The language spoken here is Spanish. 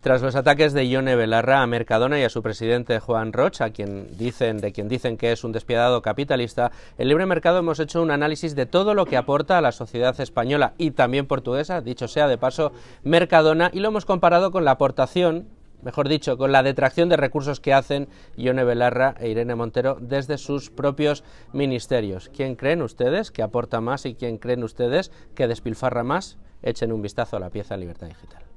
Tras los ataques de Ione Belarra a Mercadona y a su presidente Juan Rocha, quien dicen, de quien dicen que es un despiadado capitalista, en Libre Mercado hemos hecho un análisis de todo lo que aporta a la sociedad española y también portuguesa, dicho sea de paso, Mercadona, y lo hemos comparado con la aportación mejor dicho, con la detracción de recursos que hacen Ione Belarra e Irene Montero desde sus propios ministerios. ¿Quién creen ustedes que aporta más y quién creen ustedes que despilfarra más? Echen un vistazo a la pieza Libertad Digital.